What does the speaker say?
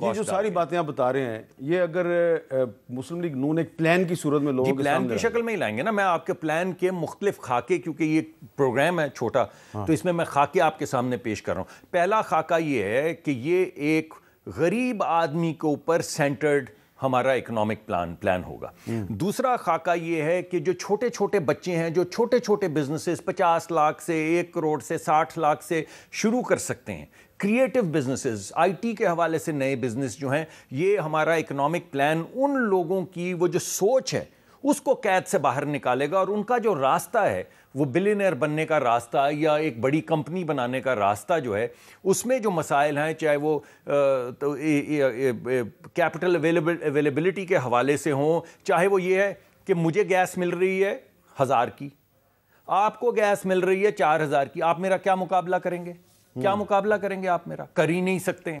ये जो सारी बातें आप बता रहे हैं ये अगर मुस्लिम लीग नून एक प्लान की सूरत में लोगों प्लान की शक्ल में ही लाएंगे ना मैं आपके प्लान के मुख्तलिफ खाके क्योंकि ये प्रोग्राम है छोटा हाँ। तो इसमें मैं खाके आपके सामने पेश कर रहा हूँ पहला खाका ये है कि ये एक गरीब आदमी के ऊपर सेंटर्ड हमारा इकोनॉमिक प्लान प्लान होगा दूसरा खाका ये है कि जो छोटे छोटे बच्चे हैं जो छोटे छोटे बिजनेसेस पचास लाख से एक करोड़ से साठ लाख से शुरू कर सकते हैं क्रिएटिव बिजनेसेस आईटी के हवाले से नए बिजनेस जो हैं ये हमारा इकोनॉमिक प्लान उन लोगों की वो जो सोच है उसको कैद से बाहर निकालेगा और उनका जो रास्ता है वो बिलीनर बनने का रास्ता या एक बड़ी कंपनी बनाने का रास्ता जो है उसमें जो मसाइल हैं चाहे वो तो कैपिटल अवेलेबिलिटी के हवाले से हों चाहे वो ये है कि मुझे गैस मिल रही है हज़ार की आपको गैस मिल रही है चार हज़ार की आप मेरा क्या मुकाबला करेंगे क्या हम्म। मुकाबला करेंगे आप मेरा कर ही नहीं सकते